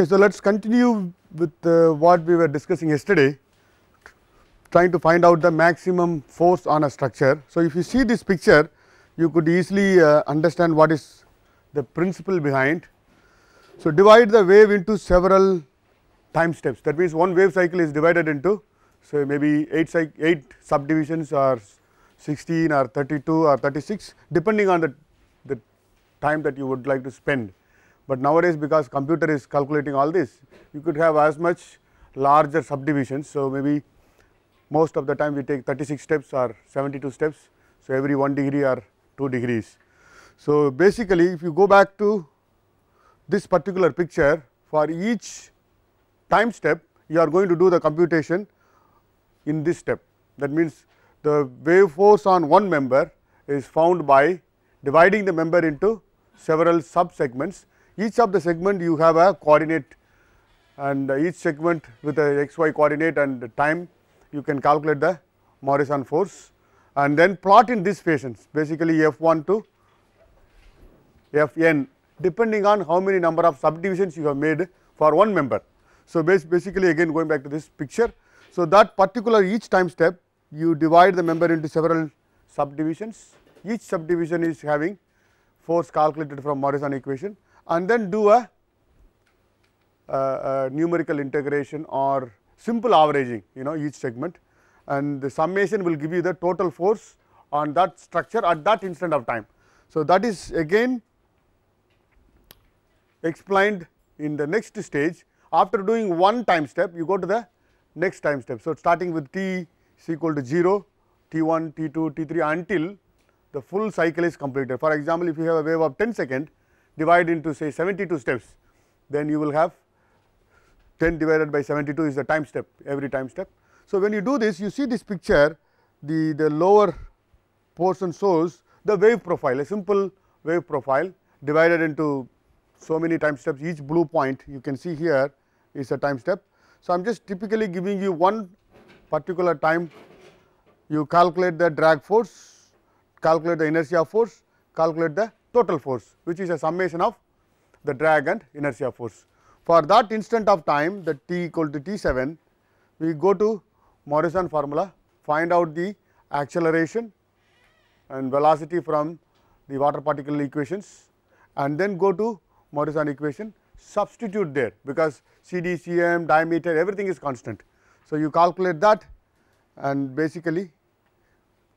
Okay, so let us continue with uh, what we were discussing yesterday trying to find out the maximum force on a structure. So, if you see this picture you could easily uh, understand what is the principle behind. So, divide the wave into several time steps that means one wave cycle is divided into so maybe 8, 8 subdivisions or 16 or 32 or 36 depending on the, the time that you would like to spend but nowadays because computer is calculating all this, you could have as much larger subdivisions. So, maybe most of the time we take 36 steps or 72 steps. So, every 1 degree or 2 degrees. So, basically if you go back to this particular picture for each time step you are going to do the computation in this step. That means, the wave force on one member is found by dividing the member into several sub segments each of the segment you have a coordinate and each segment with a x y coordinate and time you can calculate the Morrison force and then plot in these patients basically F1 to Fn depending on how many number of subdivisions you have made for one member. So, basically again going back to this picture. So, that particular each time step you divide the member into several subdivisions each subdivision is having force calculated from Morrison equation and then do a, a, a numerical integration or simple averaging you know each segment and the summation will give you the total force on that structure at that instant of time. So, that is again explained in the next stage after doing one time step you go to the next time step. So, starting with t is equal to 0, t 1, t 2, t 3 until the full cycle is completed. For example, if you have a wave of 10 second divide into say 72 steps, then you will have 10 divided by 72 is the time step every time step. So, when you do this you see this picture the, the lower portion shows the wave profile a simple wave profile divided into so many time steps each blue point you can see here is a time step. So, I am just typically giving you one particular time you calculate the drag force, calculate the inertia force, calculate the total force which is a summation of the drag and inertia force. For that instant of time that t equal to t7 we go to Morrison formula find out the acceleration and velocity from the water particle equations and then go to Morrison equation substitute there because C D C M diameter everything is constant. So, you calculate that and basically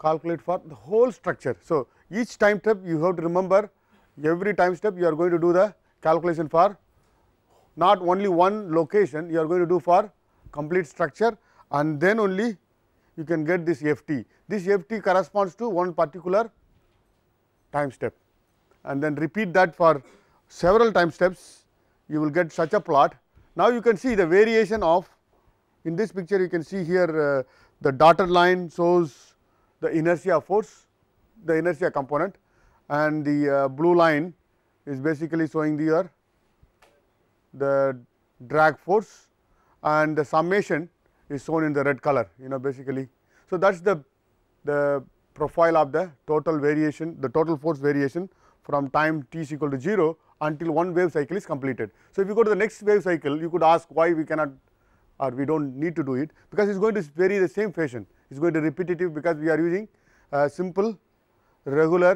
calculate for the whole structure. So, each time step you have to remember every time step you are going to do the calculation for not only one location you are going to do for complete structure and then only you can get this FT. This FT corresponds to one particular time step and then repeat that for several time steps you will get such a plot. Now, you can see the variation of in this picture you can see here uh, the dotted line shows the inertia force, the inertia component and the uh, blue line is basically showing the the drag force and the summation is shown in the red color you know basically. So, that is the, the profile of the total variation the total force variation from time t is equal to 0 until one wave cycle is completed. So, if you go to the next wave cycle you could ask why we cannot or we do not need to do it because it is going to vary the same fashion is going to repetitive because we are using a simple regular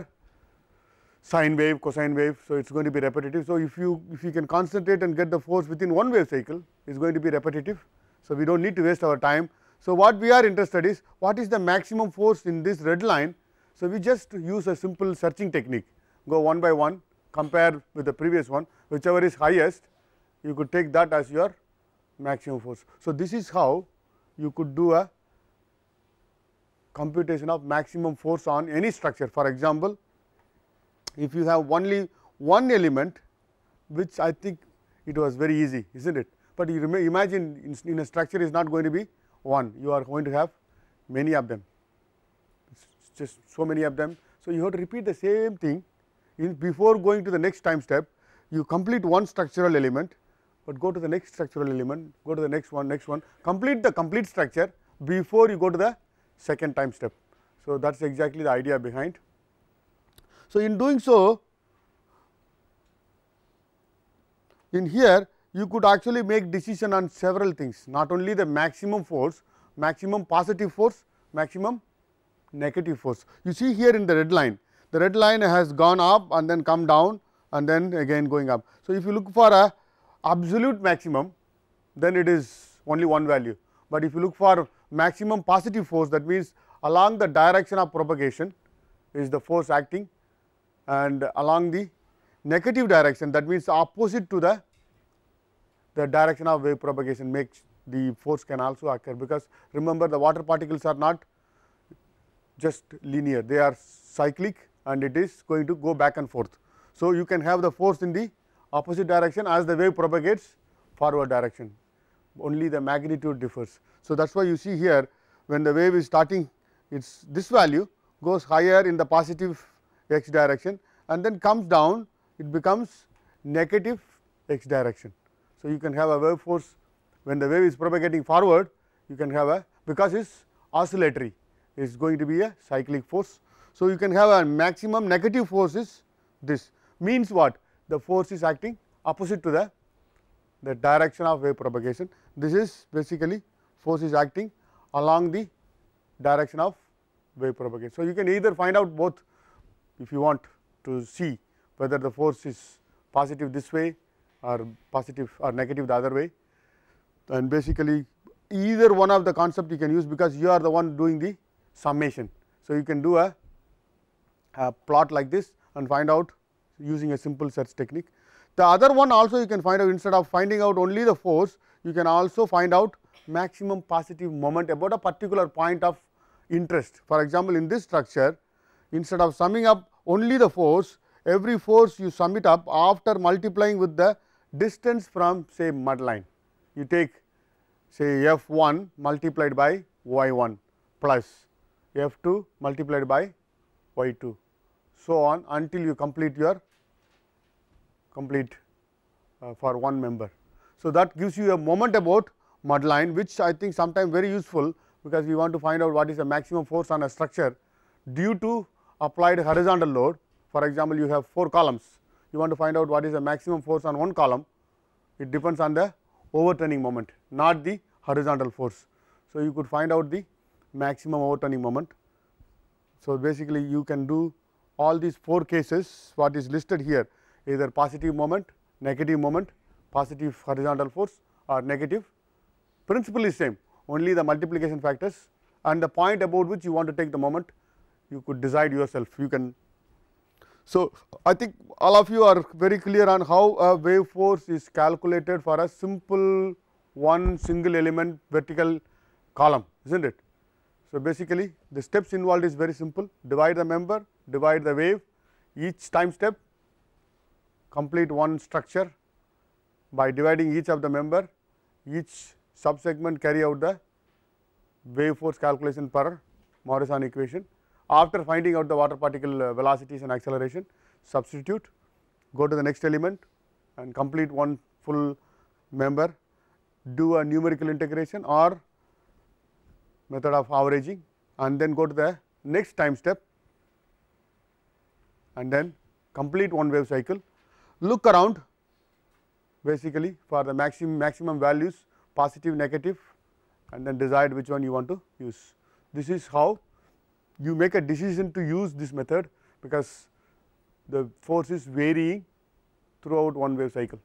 sine wave, cosine wave. So, it is going to be repetitive. So, if you if you can concentrate and get the force within one wave cycle it is going to be repetitive. So, we do not need to waste our time. So, what we are interested is what is the maximum force in this red line. So, we just use a simple searching technique go one by one compare with the previous one whichever is highest you could take that as your maximum force. So, this is how you could do a computation of maximum force on any structure. For example, if you have only one element which I think it was very easy is not it, but you imagine in, a structure is not going to be one you are going to have many of them it's just so many of them. So, you have to repeat the same thing in before going to the next time step you complete one structural element, but go to the next structural element go to the next one next one complete the complete structure before you go to the second time step. So, that is exactly the idea behind. So, in doing so, in here you could actually make decision on several things not only the maximum force, maximum positive force, maximum negative force. You see here in the red line, the red line has gone up and then come down and then again going up. So, if you look for a absolute maximum then it is only one value, but if you look for maximum positive force that means along the direction of propagation is the force acting and along the negative direction that means opposite to the the direction of wave propagation makes the force can also occur because remember the water particles are not just linear they are cyclic and it is going to go back and forth. So, you can have the force in the opposite direction as the wave propagates forward direction only the magnitude differs. So, that is why you see here when the wave is starting its this value goes higher in the positive x direction and then comes down it becomes negative x direction. So, you can have a wave force when the wave is propagating forward you can have a because it is oscillatory it is going to be a cyclic force. So, you can have a maximum negative force is this means what the force is acting opposite to the the direction of wave propagation this is basically force is acting along the direction of wave propagation. So, you can either find out both if you want to see whether the force is positive this way or positive or negative the other way and basically either one of the concept you can use because you are the one doing the summation. So, you can do a, a plot like this and find out using a simple search technique. The other one also you can find out instead of finding out only the force you can also find out maximum positive moment about a particular point of interest. For example, in this structure instead of summing up only the force, every force you sum it up after multiplying with the distance from say mud line. You take say f 1 multiplied by y 1 plus f 2 multiplied by y 2 so on until you complete your complete uh, for one member. So, that gives you a moment about mud line which I think sometimes very useful because we want to find out what is the maximum force on a structure due to applied horizontal load. For example, you have 4 columns, you want to find out what is the maximum force on one column, it depends on the overturning moment, not the horizontal force. So, you could find out the maximum overturning moment. So, basically you can do all these 4 cases what is listed here either positive moment, negative moment, positive horizontal force or negative Principle is same, only the multiplication factors and the point about which you want to take the moment you could decide yourself, you can. So, I think all of you are very clear on how a wave force is calculated for a simple one single element vertical column, is not it. So, basically the steps involved is very simple, divide the member, divide the wave, each time step complete one structure by dividing each of the member, each subsegment carry out the wave force calculation per Morrison equation. After finding out the water particle uh, velocities and acceleration, substitute, go to the next element and complete one full member, do a numerical integration or method of averaging and then go to the next time step and then complete one wave cycle. Look around basically for the maximum maximum values positive negative and then decide which one you want to use. This is how you make a decision to use this method because the force is varying throughout one wave cycle.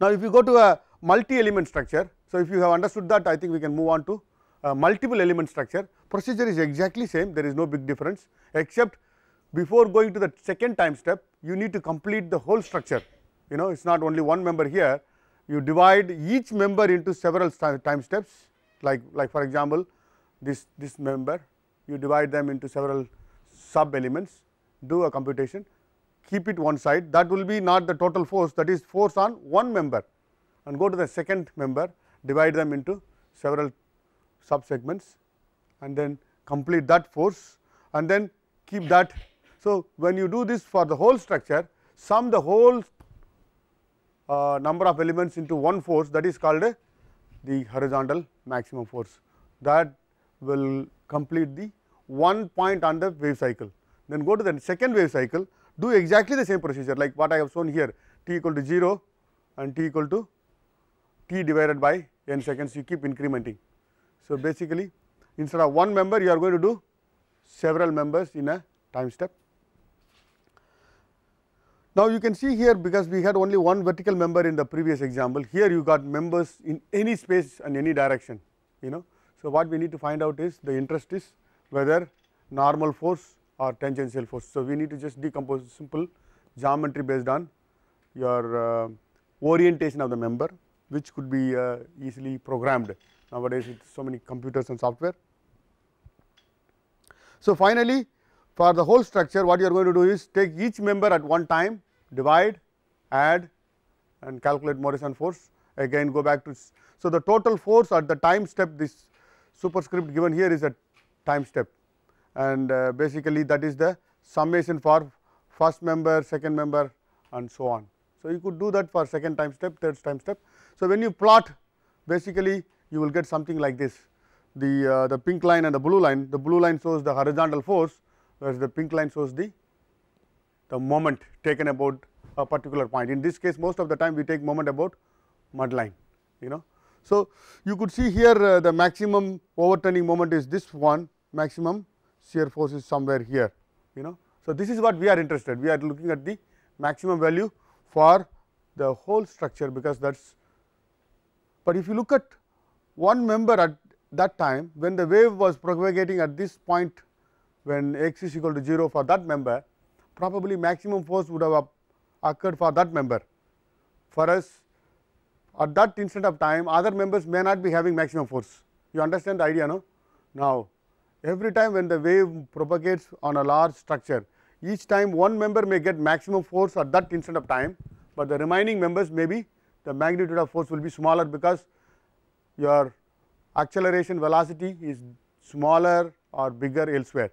Now, if you go to a multi element structure, so if you have understood that I think we can move on to multiple element structure. Procedure is exactly same there is no big difference except before going to the second time step you need to complete the whole structure you know it is not only one member here you divide each member into several time steps like, like for example, this, this member you divide them into several sub elements, do a computation, keep it one side that will be not the total force that is force on one member and go to the second member divide them into several sub segments and then complete that force and then keep that. So, when you do this for the whole structure sum the whole uh, number of elements into one force that is called uh, the horizontal maximum force that will complete the one point on the wave cycle. Then go to the second wave cycle do exactly the same procedure like what I have shown here t equal to 0 and t equal to t divided by n seconds you keep incrementing. So, basically instead of one member you are going to do several members in a time step. Now you can see here because we had only one vertical member in the previous example, here you got members in any space and any direction, you know. So what we need to find out is the interest is whether normal force or tangential force. So we need to just decompose simple geometry based on your uh, orientation of the member which could be uh, easily programmed nowadays with so many computers and software. So finally, for the whole structure what you are going to do is take each member at one time, divide, add and calculate Morrison force again go back to. So, the total force at the time step this superscript given here is a time step and uh, basically that is the summation for first member, second member and so on. So, you could do that for second time step, third time step. So, when you plot basically you will get something like this the, uh, the pink line and the blue line, the blue line shows the horizontal force as the pink line shows the, the moment taken about a particular point. In this case most of the time we take moment about mud line you know. So, you could see here uh, the maximum overturning moment is this one maximum shear force is somewhere here you know. So, this is what we are interested we are looking at the maximum value for the whole structure because that is, but if you look at one member at that time when the wave was propagating at this point when x is equal to 0 for that member, probably maximum force would have occurred for that member. For us at that instant of time other members may not be having maximum force. You understand the idea no? Now every time when the wave propagates on a large structure each time one member may get maximum force at that instant of time, but the remaining members may be the magnitude of force will be smaller because your acceleration velocity is smaller or bigger elsewhere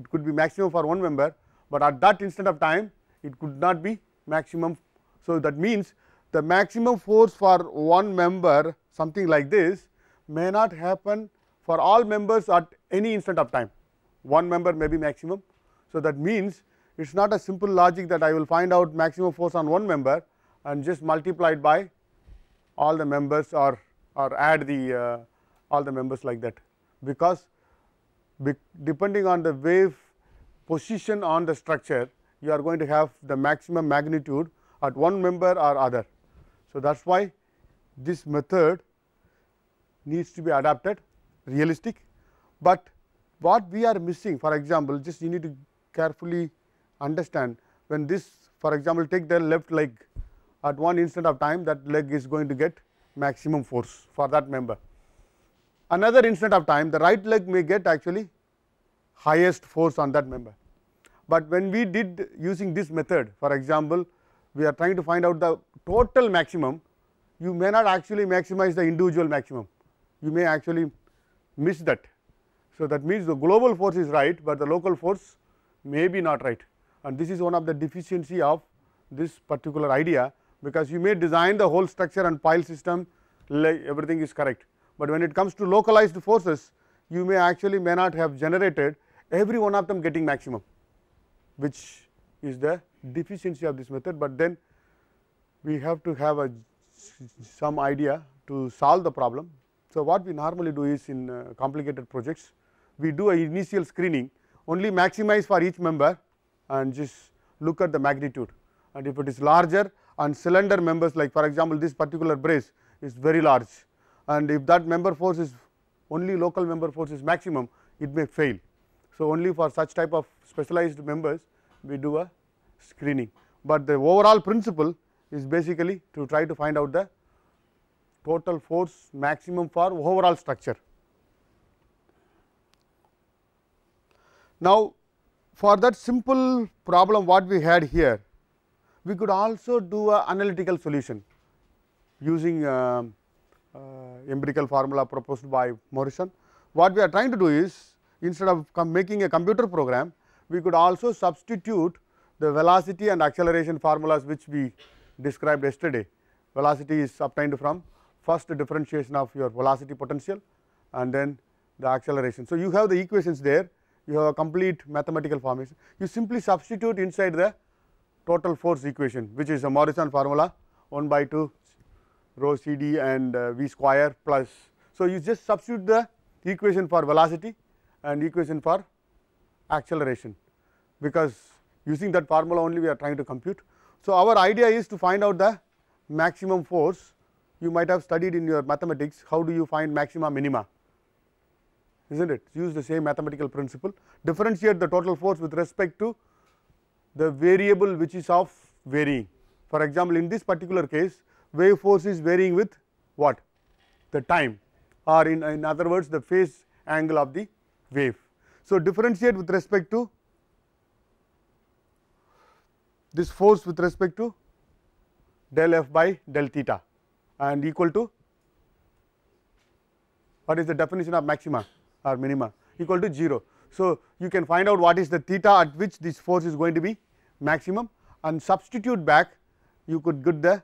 it could be maximum for one member, but at that instant of time it could not be maximum. So, that means the maximum force for one member something like this may not happen for all members at any instant of time. One member may be maximum. So, that means it is not a simple logic that I will find out maximum force on one member and just multiply it by all the members or, or add the uh, all the members like that, because depending on the wave position on the structure, you are going to have the maximum magnitude at one member or other. So, that is why this method needs to be adapted realistic, but what we are missing for example, just you need to carefully understand when this for example, take the left leg at one instant of time that leg is going to get maximum force for that member another instant of time the right leg may get actually highest force on that member. But when we did using this method for example, we are trying to find out the total maximum you may not actually maximize the individual maximum you may actually miss that. So, that means the global force is right, but the local force may be not right and this is one of the deficiency of this particular idea because you may design the whole structure and pile system like everything is correct, but when it comes to localized forces you may actually may not have generated every one of them getting maximum which is the deficiency of this method, but then we have to have a some idea to solve the problem. So, what we normally do is in uh, complicated projects we do a initial screening only maximize for each member and just look at the magnitude and if it is larger and cylinder members like for example, this particular brace is very large and if that member force is only local member force is maximum it may fail. So, only for such type of specialized members we do a screening, but the overall principle is basically to try to find out the total force maximum for overall structure. Now, for that simple problem what we had here, we could also do a analytical solution using uh, uh, empirical formula proposed by Morrison. What we are trying to do is instead of making a computer program, we could also substitute the velocity and acceleration formulas which we described yesterday. Velocity is obtained from first differentiation of your velocity potential and then the acceleration. So, you have the equations there, you have a complete mathematical formation. You simply substitute inside the total force equation which is a Morrison formula 1 by 2 rho CD and uh, V square plus. So, you just substitute the equation for velocity and equation for acceleration because using that formula only we are trying to compute. So, our idea is to find out the maximum force you might have studied in your mathematics how do you find maxima minima is not it use the same mathematical principle differentiate the total force with respect to the variable which is of varying. For example, in this particular case wave force is varying with what? The time or in, in other words the phase angle of the wave. So, differentiate with respect to this force with respect to del f by del theta and equal to what is the definition of maxima or minima equal to 0. So, you can find out what is the theta at which this force is going to be maximum and substitute back you could get the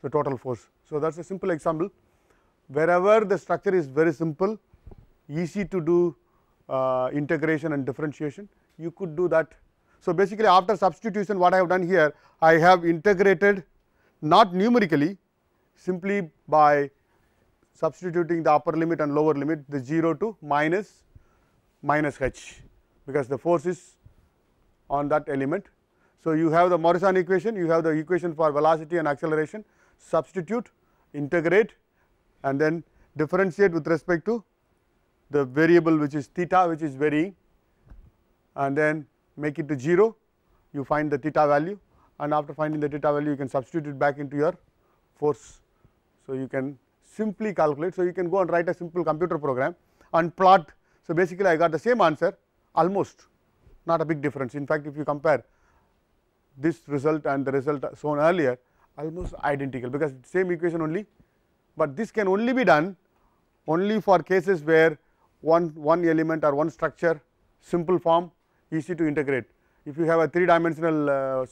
so total force. So, that is a simple example. Wherever the structure is very simple, easy to do uh, integration and differentiation, you could do that. So, basically after substitution what I have done here, I have integrated not numerically simply by substituting the upper limit and lower limit the 0 to minus minus h because the force is on that element. So, you have the Morrison equation, you have the equation for velocity and acceleration substitute, integrate and then differentiate with respect to the variable which is theta which is varying and then make it to 0 you find the theta value and after finding the theta value you can substitute it back into your force. So, you can simply calculate. So, you can go and write a simple computer program and plot. So, basically I got the same answer almost not a big difference. In fact, if you compare this result and the result shown earlier, almost identical because same equation only, but this can only be done only for cases where one, one element or one structure simple form easy to integrate. If you have a uh, uh, 3 dimensional uh,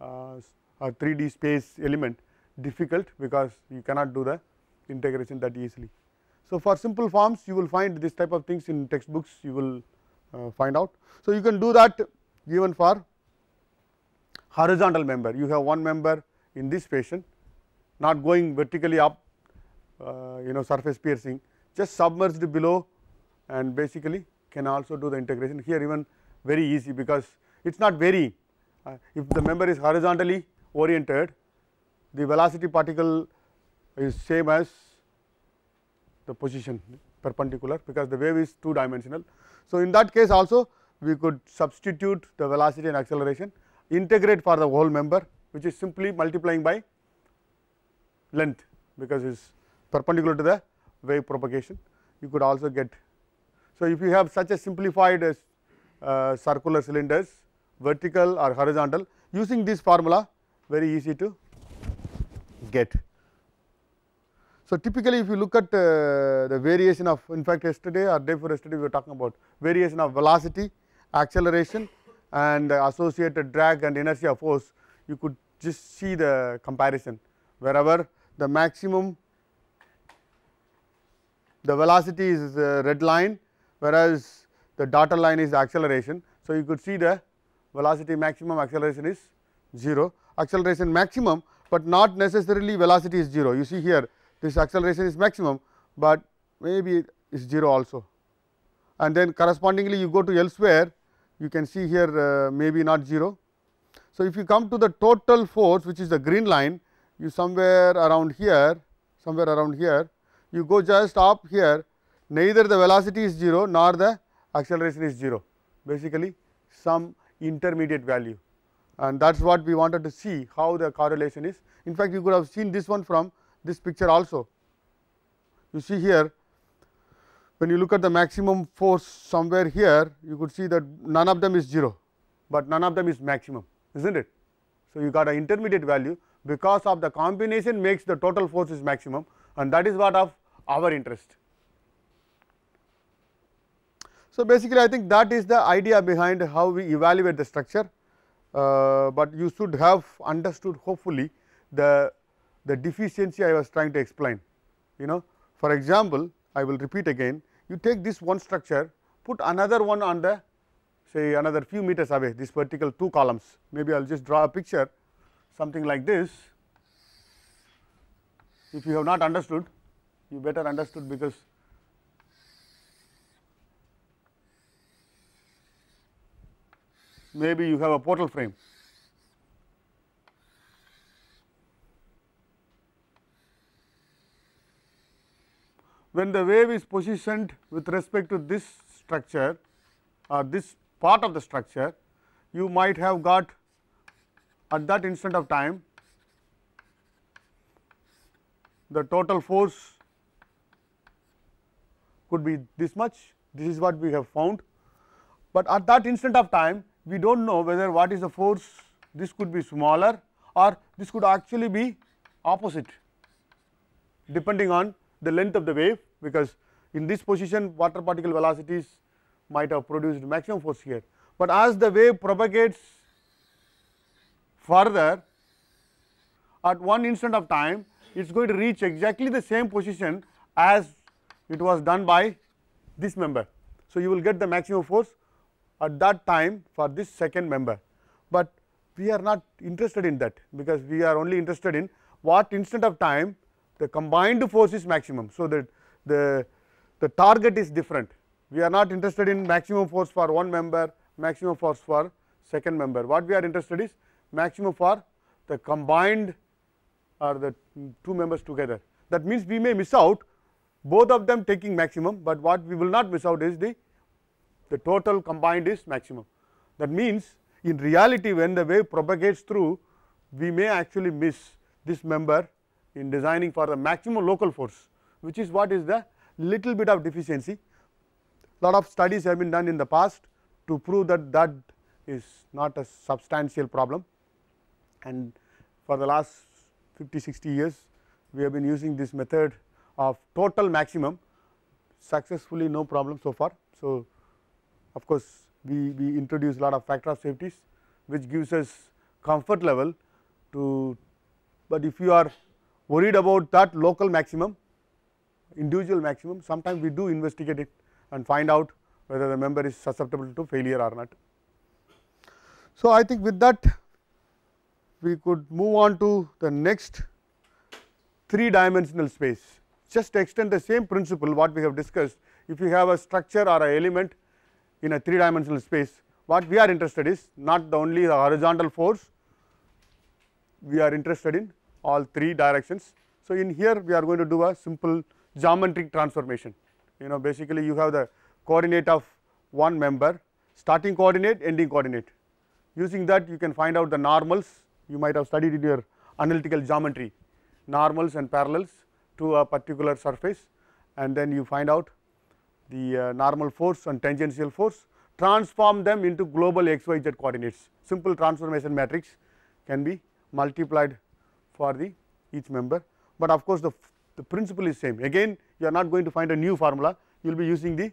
uh, or 3D space element difficult because you cannot do the integration that easily. So, for simple forms you will find this type of things in textbooks you will uh, find out. So, you can do that even for horizontal member you have one member in this patient not going vertically up uh, you know surface piercing just submerged below and basically can also do the integration here even very easy because it is not very uh, if the member is horizontally oriented the velocity particle is same as the position perpendicular because the wave is two dimensional. So, in that case also we could substitute the velocity and acceleration integrate for the whole member which is simply multiplying by length because it is perpendicular to the wave propagation. You could also get. So, if you have such a simplified uh, circular cylinders vertical or horizontal using this formula very easy to get. So, typically if you look at uh, the variation of in fact yesterday or day before yesterday we were talking about variation of velocity, acceleration and associated drag and inertia force you could just see the comparison wherever the maximum the velocity is the red line whereas the dotted line is the acceleration. So, you could see the velocity maximum acceleration is 0 acceleration maximum, but not necessarily velocity is 0 you see here this acceleration is maximum, but maybe it's 0 also. And then correspondingly you go to elsewhere you can see here uh, maybe not 0 so, if you come to the total force which is the green line you somewhere around here somewhere around here you go just up here neither the velocity is 0 nor the acceleration is 0 basically some intermediate value and that is what we wanted to see how the correlation is. In fact, you could have seen this one from this picture also. You see here when you look at the maximum force somewhere here you could see that none of them is 0, but none of them is maximum is not it. So, you got an intermediate value because of the combination makes the total force is maximum and that is what of our interest. So, basically I think that is the idea behind how we evaluate the structure, uh, but you should have understood hopefully the, the deficiency I was trying to explain. You know for example, I will repeat again you take this one structure put another one on the say another few meters away this vertical two columns. Maybe I will just draw a picture something like this. If you have not understood, you better understood because maybe you have a portal frame. When the wave is positioned with respect to this structure or this part of the structure, you might have got at that instant of time the total force could be this much, this is what we have found. But at that instant of time, we do not know whether what is the force, this could be smaller or this could actually be opposite depending on the length of the wave because in this position water particle velocities might have produced maximum force here. But as the wave propagates further at one instant of time, it is going to reach exactly the same position as it was done by this member. So, you will get the maximum force at that time for this second member, but we are not interested in that because we are only interested in what instant of time the combined force is maximum. So, that the, the target is different. We are not interested in maximum force for one member, maximum force for second member. What we are interested is maximum for the combined or the two members together. That means, we may miss out both of them taking maximum, but what we will not miss out is the, the total combined is maximum. That means, in reality when the wave propagates through, we may actually miss this member in designing for the maximum local force, which is what is the little bit of deficiency lot of studies have been done in the past to prove that that is not a substantial problem and for the last 50 60 years we have been using this method of total maximum successfully no problem so far. So, of course, we, we introduce a lot of factor of safeties which gives us comfort level to, but if you are worried about that local maximum individual maximum sometimes we do investigate it and find out whether the member is susceptible to failure or not. So, I think with that we could move on to the next three dimensional space just extend the same principle what we have discussed if you have a structure or a element in a three dimensional space what we are interested is not the only the horizontal force we are interested in all three directions. So, in here we are going to do a simple geometric transformation you know basically you have the coordinate of one member starting coordinate ending coordinate. Using that you can find out the normals you might have studied in your analytical geometry normals and parallels to a particular surface and then you find out the uh, normal force and tangential force transform them into global x y z coordinates simple transformation matrix can be multiplied for the each member but of course the the principle is same. Again you are not going to find a new formula, you will be using the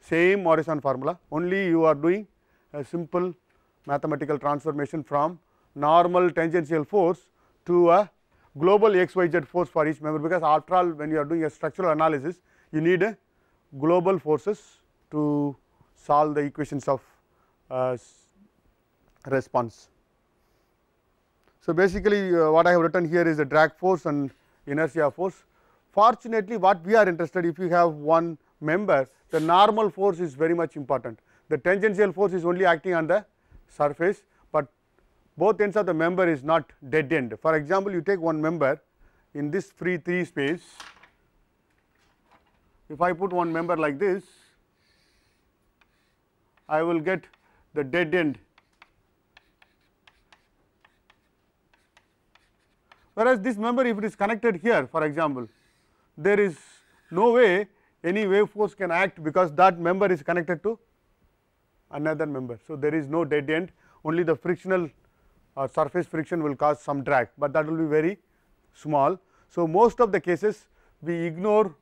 same Morrison formula, only you are doing a simple mathematical transformation from normal tangential force to a global xyz force for each member because after all when you are doing a structural analysis you need a global forces to solve the equations of uh, response. So, basically uh, what I have written here is the drag force and inertia force. Fortunately, what we are interested if you have one member, the normal force is very much important. The tangential force is only acting on the surface, but both ends of the member is not dead end. For example, you take one member in this free 3 space, if I put one member like this, I will get the dead end Whereas, this member if it is connected here for example, there is no way any wave force can act because that member is connected to another member. So, there is no dead end only the frictional or uh, surface friction will cause some drag, but that will be very small. So, most of the cases we ignore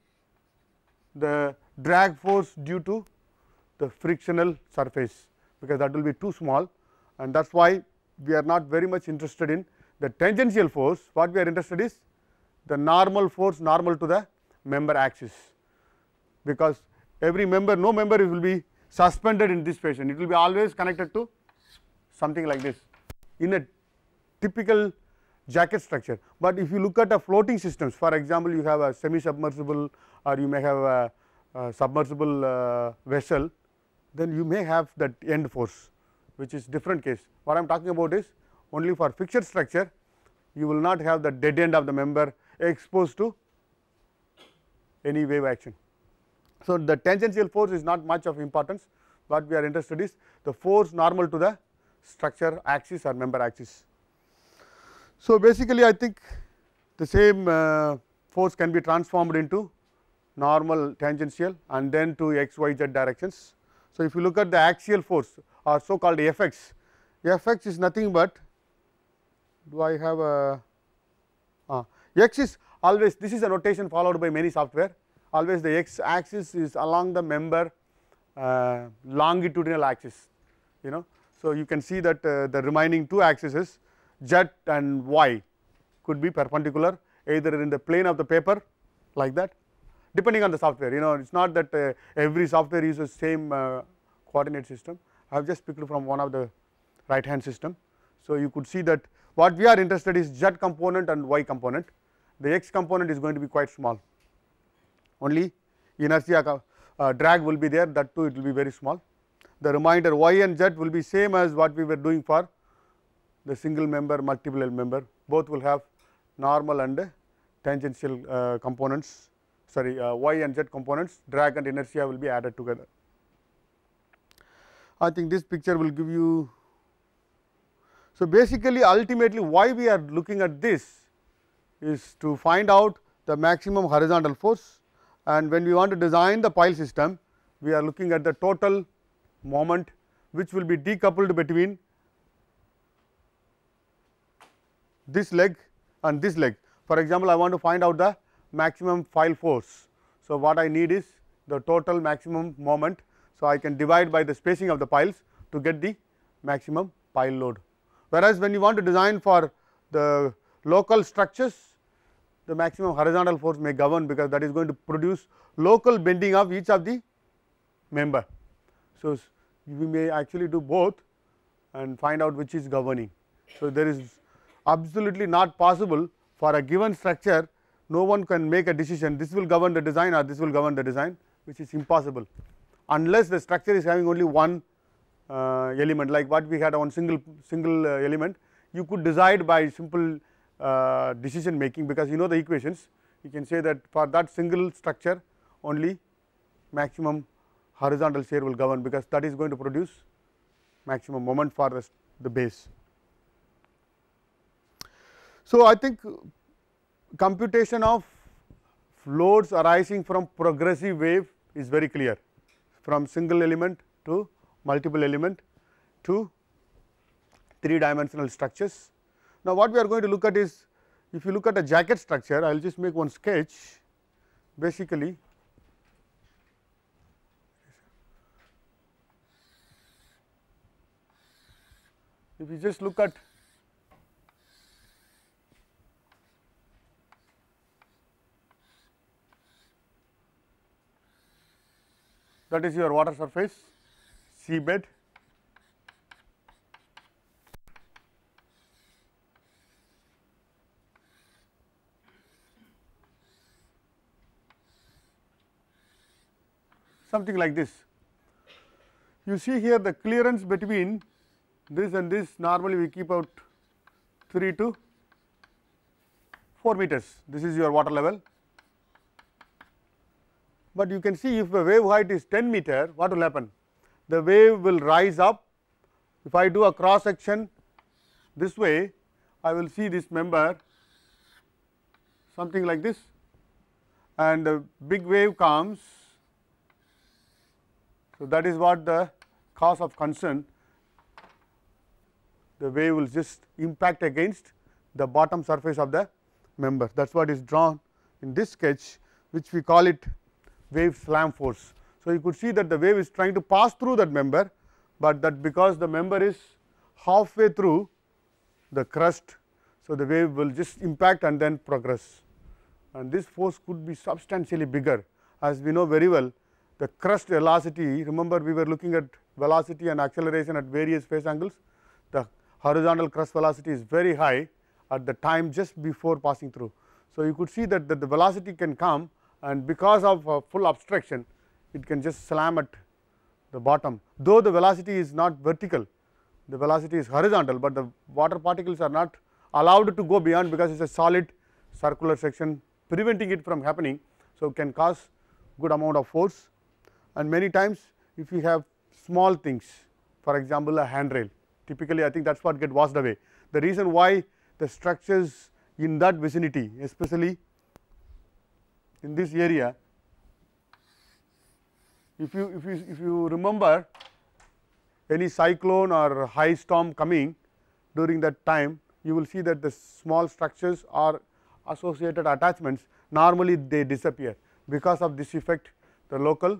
the drag force due to the frictional surface because that will be too small and that is why we are not very much interested in the tangential force, what we are interested is the normal force normal to the member axis, because every member, no member will be suspended in this fashion, it will be always connected to something like this in a typical jacket structure. But if you look at a floating systems, for example, you have a semi-submersible or you may have a, a submersible uh, vessel, then you may have that end force, which is different case. What I am talking about is only for fixed structure, you will not have the dead end of the member exposed to any wave action. So, the tangential force is not much of importance, what we are interested is the force normal to the structure axis or member axis. So, basically I think the same uh, force can be transformed into normal tangential and then to x, y, z directions. So, if you look at the axial force or so called Fx, Fx is nothing but do I have a uh, x is always this is a notation followed by many software always the x axis is along the member uh, longitudinal axis you know. So, you can see that uh, the remaining two axes z and y could be perpendicular either in the plane of the paper like that depending on the software you know it is not that uh, every software uses same uh, coordinate system I have just picked from one of the right hand system. So, you could see that what we are interested is z component and y component. The x component is going to be quite small. Only inertia uh, drag will be there that too it will be very small. The remainder y and z will be same as what we were doing for the single member multiple member both will have normal and tangential uh, components sorry uh, y and z components drag and inertia will be added together. I think this picture will give you so, basically ultimately why we are looking at this is to find out the maximum horizontal force and when we want to design the pile system, we are looking at the total moment which will be decoupled between this leg and this leg. For example, I want to find out the maximum pile force. So, what I need is the total maximum moment. So, I can divide by the spacing of the piles to get the maximum pile load. Whereas, when you want to design for the local structures, the maximum horizontal force may govern because that is going to produce local bending of each of the member. So, we may actually do both and find out which is governing. So, there is absolutely not possible for a given structure no one can make a decision this will govern the design or this will govern the design which is impossible unless the structure is having only one uh, element like what we had on single single uh, element you could decide by simple uh, decision making because you know the equations you can say that for that single structure only maximum horizontal shear will govern because that is going to produce maximum moment for the, the base. So, I think computation of loads arising from progressive wave is very clear from single element to multiple element to 3 dimensional structures. Now, what we are going to look at is if you look at a jacket structure, I will just make one sketch basically if you just look at that is your water surface seabed something like this. You see here the clearance between this and this normally we keep out 3 to 4 meters, this is your water level. But you can see if the wave height is 10 meter, what will happen? the wave will rise up. If I do a cross section this way, I will see this member something like this and the big wave comes. So, that is what the cause of concern the wave will just impact against the bottom surface of the member that is what is drawn in this sketch which we call it wave slam force. So, you could see that the wave is trying to pass through that member, but that because the member is halfway through the crust. So, the wave will just impact and then progress and this force could be substantially bigger as we know very well the crust velocity remember we were looking at velocity and acceleration at various phase angles the horizontal crust velocity is very high at the time just before passing through. So, you could see that, that the velocity can come and because of uh, full obstruction it can just slam at the bottom though the velocity is not vertical the velocity is horizontal, but the water particles are not allowed to go beyond because it is a solid circular section preventing it from happening. So, can cause good amount of force and many times if you have small things for example, a handrail typically I think that is what get washed away. The reason why the structures in that vicinity especially in this area if you if you if you remember any cyclone or high storm coming during that time you will see that the small structures or associated attachments normally they disappear because of this effect the local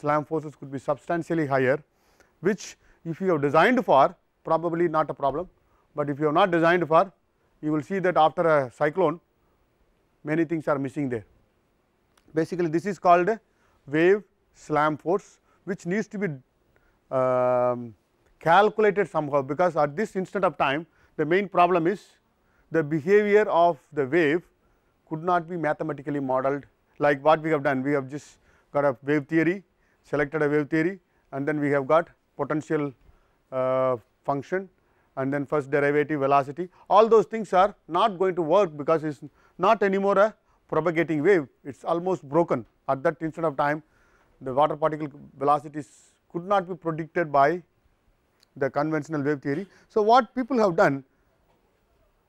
slam forces could be substantially higher which if you have designed for probably not a problem, but if you have not designed for you will see that after a cyclone many things are missing there. Basically this is called wave slam force which needs to be um, calculated somehow because at this instant of time the main problem is the behavior of the wave could not be mathematically modeled like what we have done. We have just got a wave theory, selected a wave theory and then we have got potential uh, function and then first derivative velocity. All those things are not going to work because it is not anymore a propagating wave, it is almost broken at that instant of time the water particle velocities could not be predicted by the conventional wave theory. So, what people have done,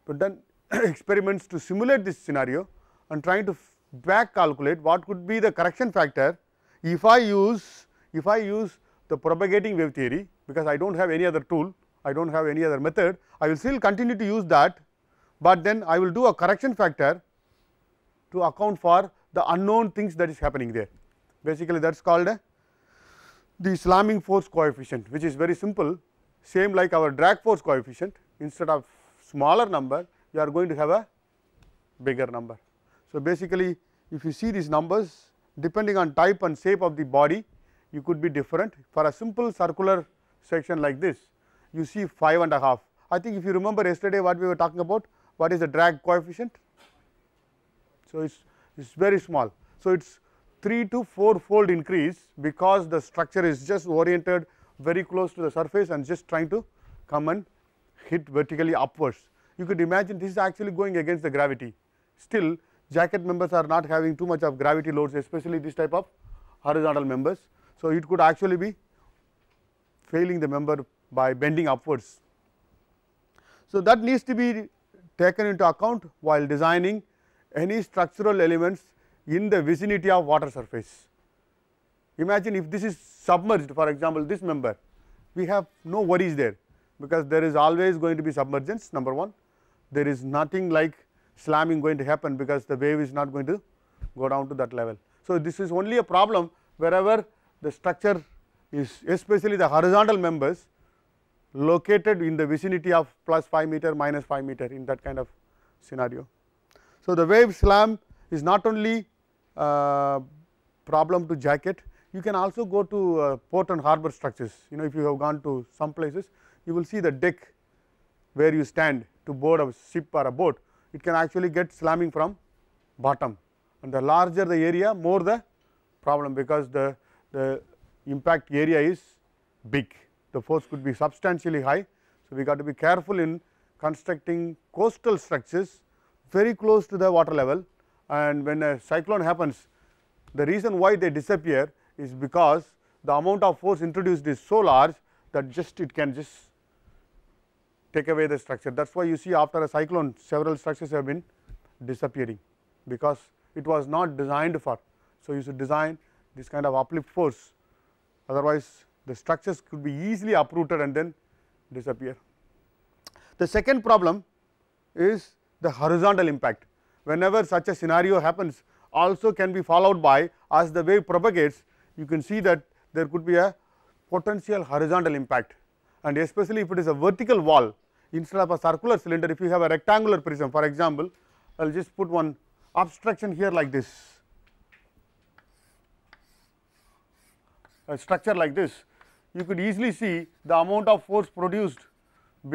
have done experiments to simulate this scenario and trying to back calculate what could be the correction factor if I use if I use the propagating wave theory because I do not have any other tool, I do not have any other method, I will still continue to use that, but then I will do a correction factor to account for the unknown things that is happening there basically that is called the slamming force coefficient which is very simple same like our drag force coefficient instead of smaller number you are going to have a bigger number. So, basically if you see these numbers depending on type and shape of the body you could be different for a simple circular section like this you see 5 and a half. I think if you remember yesterday what we were talking about what is the drag coefficient. So, it is very small. So, it is 3 to 4 fold increase because the structure is just oriented very close to the surface and just trying to come and hit vertically upwards. You could imagine this is actually going against the gravity. Still jacket members are not having too much of gravity loads especially this type of horizontal members. So, it could actually be failing the member by bending upwards. So, that needs to be taken into account while designing any structural elements in the vicinity of water surface. Imagine if this is submerged for example, this member we have no worries there because there is always going to be submergence number 1. There is nothing like slamming going to happen because the wave is not going to go down to that level. So, this is only a problem wherever the structure is especially the horizontal members located in the vicinity of plus 5 meter minus 5 meter in that kind of scenario. So, the wave slam is not only uh, problem to jacket. You can also go to uh, port and harbor structures, you know if you have gone to some places you will see the deck where you stand to board a ship or a boat, it can actually get slamming from bottom and the larger the area more the problem because the, the impact area is big, the force could be substantially high. So, we got to be careful in constructing coastal structures very close to the water level and when a cyclone happens, the reason why they disappear is because the amount of force introduced is so large that just it can just take away the structure. That is why you see after a cyclone several structures have been disappearing because it was not designed for. So, you should design this kind of uplift force otherwise the structures could be easily uprooted and then disappear. The second problem is the horizontal impact whenever such a scenario happens also can be followed by as the wave propagates you can see that there could be a potential horizontal impact and especially if it is a vertical wall instead of a circular cylinder if you have a rectangular prism for example I will just put one obstruction here like this a structure like this you could easily see the amount of force produced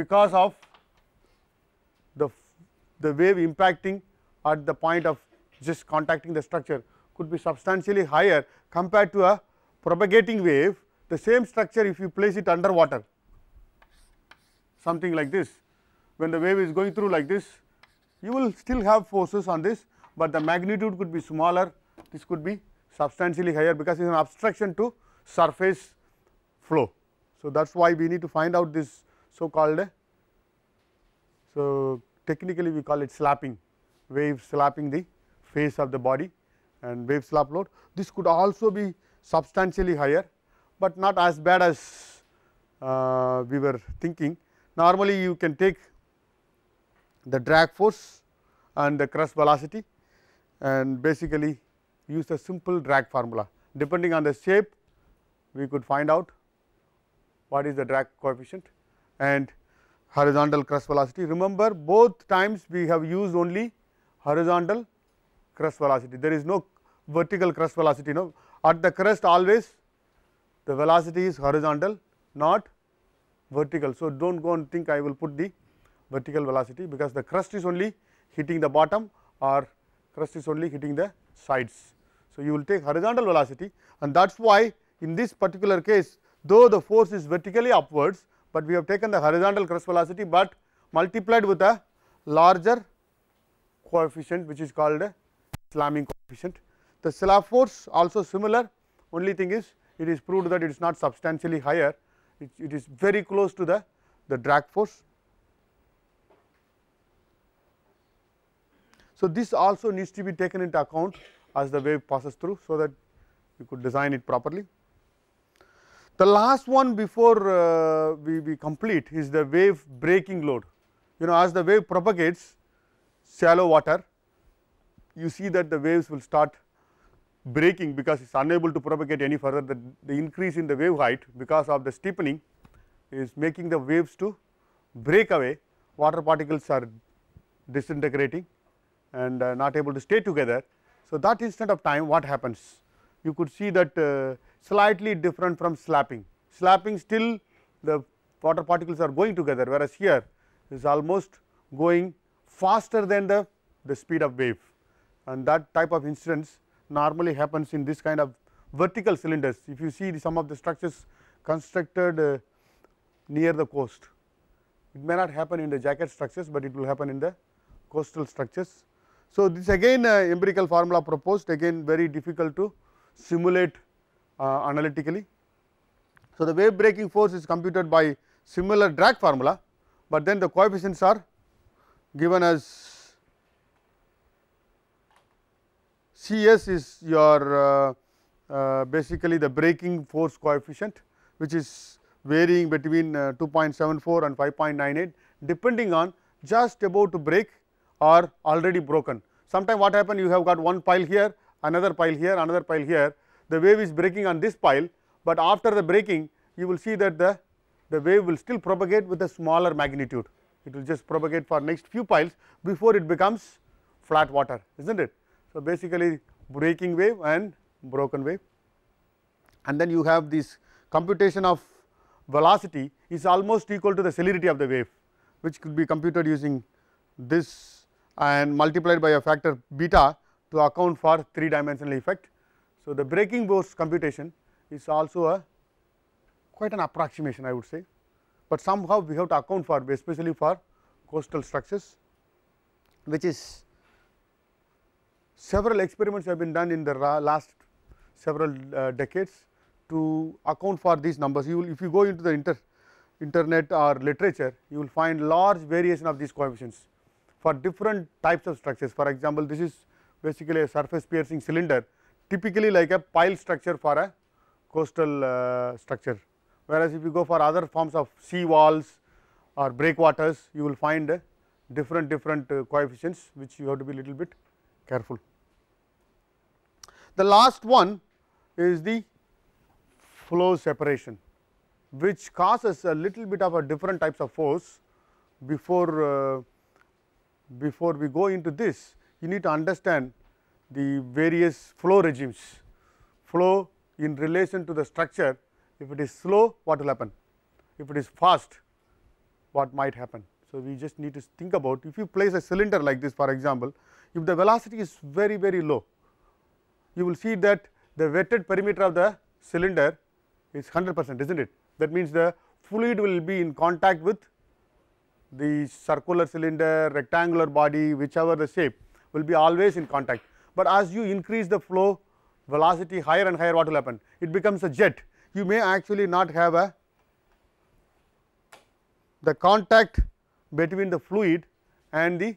because of the the wave impacting at the point of just contacting the structure could be substantially higher compared to a propagating wave the same structure if you place it under water something like this when the wave is going through like this you will still have forces on this but the magnitude could be smaller this could be substantially higher because it is an obstruction to surface flow. So, that is why we need to find out this so called so technically we call it slapping wave slapping the face of the body and wave slap load. This could also be substantially higher, but not as bad as uh, we were thinking. Normally, you can take the drag force and the crush velocity and basically use a simple drag formula. Depending on the shape, we could find out what is the drag coefficient and horizontal crush velocity. Remember both times we have used only horizontal crest velocity. There is no vertical crest velocity. No, at the crest always the velocity is horizontal, not vertical. So don't go and think I will put the vertical velocity because the crust is only hitting the bottom or crust is only hitting the sides. So you will take horizontal velocity, and that's why in this particular case, though the force is vertically upwards, but we have taken the horizontal crest velocity, but multiplied with a larger coefficient which is called slamming coefficient. The slab force also similar only thing is it is proved that it is not substantially higher it, it is very close to the, the drag force. So, this also needs to be taken into account as the wave passes through so that you could design it properly. The last one before uh, we, we complete is the wave breaking load. You know as the wave propagates shallow water, you see that the waves will start breaking because it is unable to propagate any further. The, the increase in the wave height because of the steepening is making the waves to break away, water particles are disintegrating and uh, not able to stay together. So, that instant of time what happens? You could see that uh, slightly different from slapping. Slapping still the water particles are going together whereas here is almost going faster than the, the speed of wave and that type of incidence normally happens in this kind of vertical cylinders. If you see some of the structures constructed uh, near the coast, it may not happen in the jacket structures, but it will happen in the coastal structures. So, this again uh, empirical formula proposed again very difficult to simulate uh, analytically. So, the wave breaking force is computed by similar drag formula, but then the coefficients are given as C s is your uh, uh, basically the breaking force coefficient which is varying between uh, 2.74 and 5.98 depending on just about to break or already broken. Sometime what happen you have got one pile here, another pile here, another pile here. The wave is breaking on this pile, but after the breaking you will see that the, the wave will still propagate with a smaller magnitude it will just propagate for next few piles before it becomes flat water is not it. So, basically breaking wave and broken wave and then you have this computation of velocity is almost equal to the celerity of the wave which could be computed using this and multiplied by a factor beta to account for three dimensional effect. So, the breaking force computation is also a quite an approximation I would say but somehow we have to account for especially for coastal structures which is several experiments have been done in the last several uh, decades to account for these numbers. You will if you go into the inter internet or literature you will find large variation of these coefficients for different types of structures. For example, this is basically a surface piercing cylinder typically like a pile structure for a coastal uh, structure. Whereas, if you go for other forms of sea walls or breakwaters, you will find different different uh, coefficients which you have to be little bit careful. The last one is the flow separation which causes a little bit of a different types of force before uh, before we go into this you need to understand the various flow regimes flow in relation to the structure if it is slow, what will happen? If it is fast, what might happen? So, we just need to think about if you place a cylinder like this for example, if the velocity is very very low, you will see that the wetted perimeter of the cylinder is 100 percent is not it. That means, the fluid will be in contact with the circular cylinder, rectangular body whichever the shape will be always in contact. But as you increase the flow velocity higher and higher what will happen? It becomes a jet you may actually not have a the contact between the fluid and the,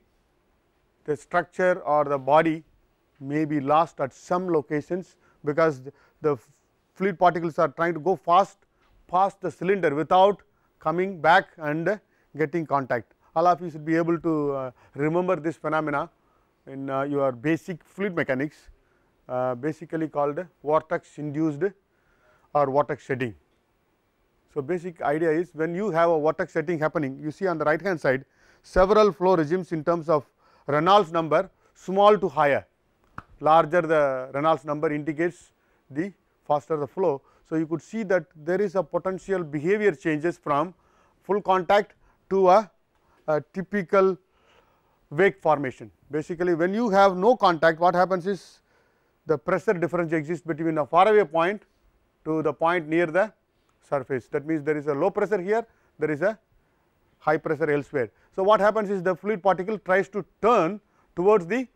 the structure or the body may be lost at some locations, because the, the fluid particles are trying to go fast past the cylinder without coming back and getting contact. All of you should be able to uh, remember this phenomena in uh, your basic fluid mechanics uh, basically called vortex induced or vortex shedding. So, basic idea is when you have a vortex shedding happening, you see on the right hand side several flow regimes in terms of Reynolds number small to higher, larger the Reynolds number indicates the faster the flow. So, you could see that there is a potential behavior changes from full contact to a, a typical wake formation. Basically, when you have no contact what happens is the pressure difference exists between a faraway point to the point near the surface. That means there is a low pressure here, there is a high pressure elsewhere. So, what happens is the fluid particle tries to turn towards the,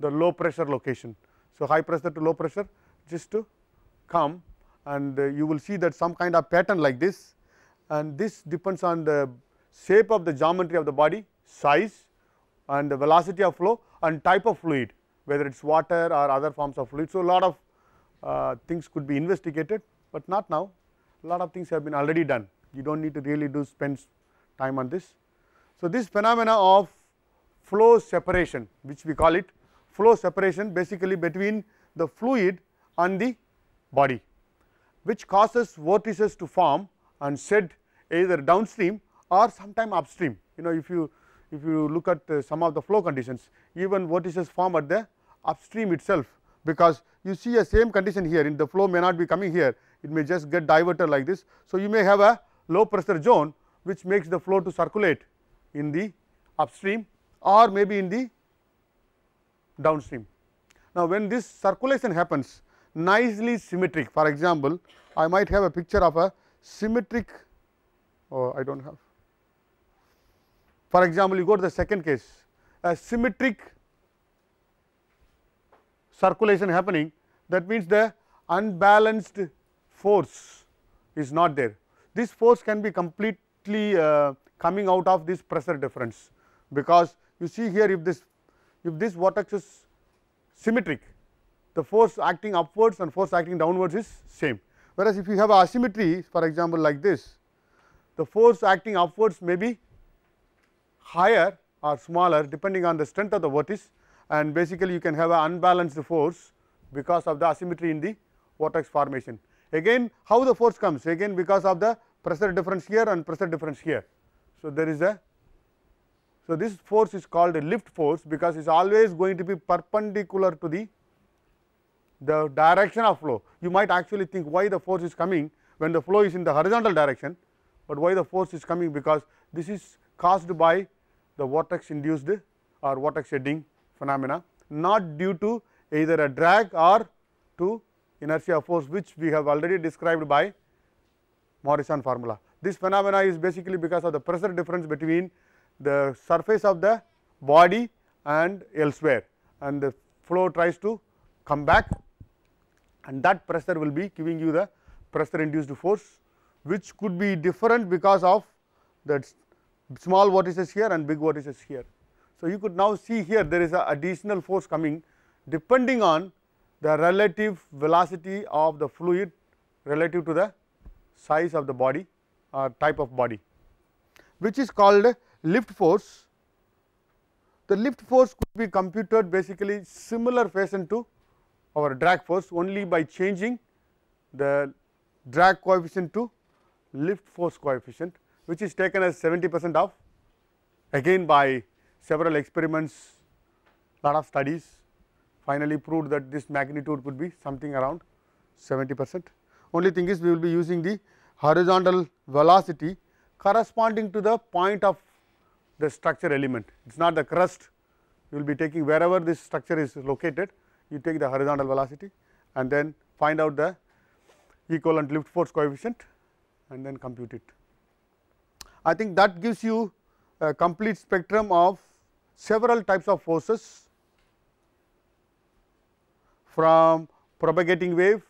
the low pressure location. So, high pressure to low pressure just to come and uh, you will see that some kind of pattern like this and this depends on the shape of the geometry of the body, size and the velocity of flow and type of fluid whether it is water or other forms of fluid. So, lot of uh, things could be investigated but not now a lot of things have been already done you do not need to really do spend time on this. So, this phenomena of flow separation which we call it flow separation basically between the fluid and the body which causes vortices to form and shed either downstream or sometime upstream you know if you if you look at uh, some of the flow conditions even vortices form at the upstream itself because you see a same condition here in the flow may not be coming here it may just get diverted like this. So, you may have a low pressure zone which makes the flow to circulate in the upstream or maybe in the downstream. Now, when this circulation happens nicely symmetric for example, I might have a picture of a symmetric oh, I do not have for example, you go to the second case a symmetric circulation happening that means the unbalanced force is not there. This force can be completely uh, coming out of this pressure difference because you see here if this if this vortex is symmetric the force acting upwards and force acting downwards is same. Whereas, if you have asymmetry for example, like this the force acting upwards may be higher or smaller depending on the strength of the vortex and basically you can have an unbalanced force because of the asymmetry in the vortex formation. Again how the force comes again because of the pressure difference here and pressure difference here. So, there is a so this force is called a lift force because it is always going to be perpendicular to the the direction of flow. You might actually think why the force is coming when the flow is in the horizontal direction, but why the force is coming because this is caused by the vortex induced or vortex shedding phenomena not due to either a drag or to inertia force which we have already described by Morrison formula. This phenomena is basically because of the pressure difference between the surface of the body and elsewhere and the flow tries to come back and that pressure will be giving you the pressure induced force which could be different because of that small vortices here and big vortices here. So, you could now see here there is an additional force coming depending on the relative velocity of the fluid relative to the size of the body or type of body, which is called lift force. The lift force could be computed basically similar fashion to our drag force only by changing the drag coefficient to lift force coefficient, which is taken as 70 percent of again by several experiments, lot of studies finally proved that this magnitude could be something around 70 percent. Only thing is we will be using the horizontal velocity corresponding to the point of the structure element. It is not the crust, you will be taking wherever this structure is located, you take the horizontal velocity and then find out the equivalent lift force coefficient and then compute it. I think that gives you a complete spectrum of several types of forces from propagating wave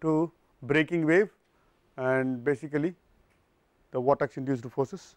to breaking wave and basically the vortex induced forces.